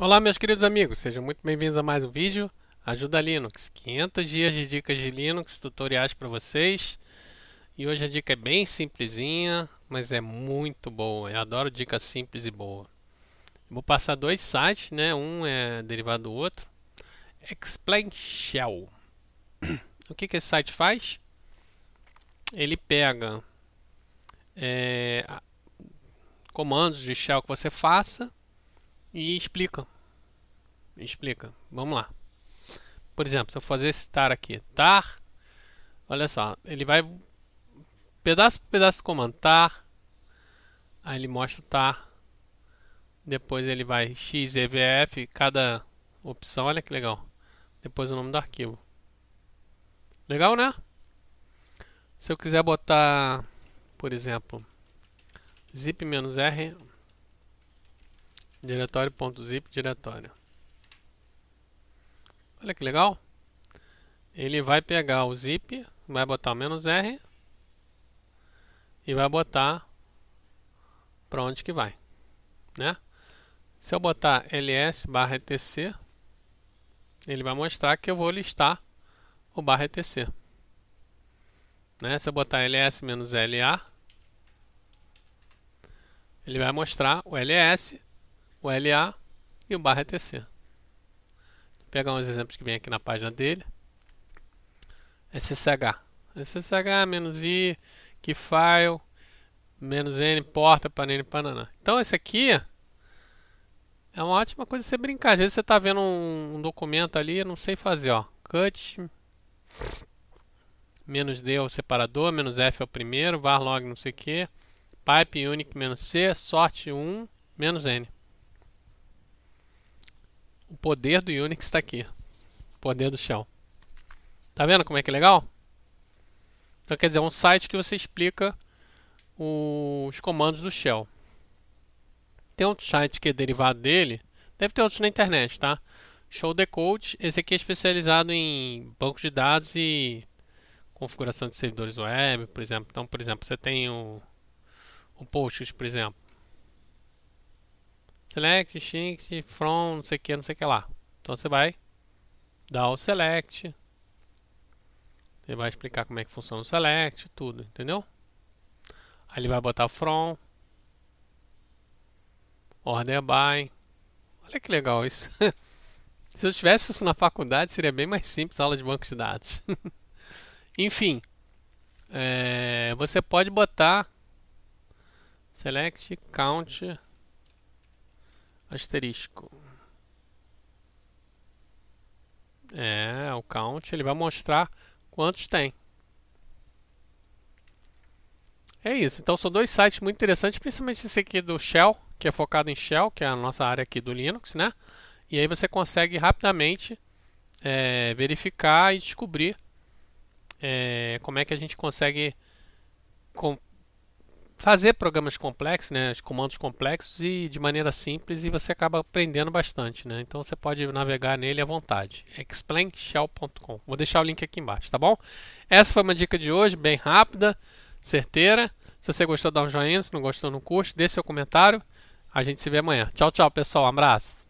Olá meus queridos amigos, sejam muito bem-vindos a mais um vídeo Ajuda Linux, 500 dias de dicas de Linux, tutoriais para vocês E hoje a dica é bem simplesinha, mas é muito boa, eu adoro dicas simples e boa Vou passar dois sites, né? um é derivado do outro Explain Shell O que, que esse site faz? Ele pega é, comandos de shell que você faça e explica. Explica. Vamos lá. Por exemplo, se eu fazer esse tar aqui, tar, olha só, ele vai pedaço por pedaço do comando, tar, aí ele mostra o tar, depois ele vai xevf, cada opção, olha que legal, depois o nome do arquivo. Legal, né? Se eu quiser botar, por exemplo, zip-r Diretório.zip diretório. Olha que legal. Ele vai pegar o zip, vai botar o menos "-r", e vai botar para onde que vai, né? Se eu botar ls barra etc, ele vai mostrar que eu vou listar o barra etc. Né? Se eu botar ls menos "-la", ele vai mostrar o ls o LA e o barra ETC. Vou pegar uns exemplos que vem aqui na página dele. SSH. SSH menos I, que file, menos N, porta, panela panana. Então esse aqui é uma ótima coisa você brincar. Às vezes você está vendo um, documento ali, não sei fazer, ó. Cut menos D é o separador, menos F é o primeiro, var log não sei o que, pipe unique menos C, sort 1 menos N poder do Unix está aqui. O poder do Shell. Tá vendo como é que é legal? Então quer dizer, é um site que você explica os comandos do Shell. Tem outro site que é derivado dele. Deve ter outros na internet, tá? Show Decode. Esse aqui é especializado em banco de dados e configuração de servidores web, por exemplo. Então, por exemplo, você tem o, o Postgres, por exemplo select, shift, from, não sei o que, não sei o que lá. Então você vai dar o select. Ele vai explicar como é que funciona o select, tudo, entendeu? Aí ele vai botar from, order by. Olha que legal isso. Se eu tivesse isso na faculdade, seria bem mais simples a aula de banco de dados. Enfim, é, você pode botar select count asterisco. É, o count, ele vai mostrar quantos tem. É isso, então são dois sites muito interessantes, principalmente esse aqui do Shell, que é focado em Shell, que é a nossa área aqui do Linux, né? E aí você consegue rapidamente é, verificar e descobrir é, como é que a gente consegue fazer programas complexos, né, comandos complexos e de maneira simples e você acaba aprendendo bastante, né? Então você pode navegar nele à vontade. explainshell.com. Vou deixar o link aqui embaixo, tá bom? Essa foi uma dica de hoje, bem rápida, certeira. Se você gostou, dá um joinha, se não gostou, não curte, deixe seu comentário. A gente se vê amanhã. Tchau, tchau, pessoal. Um abraço.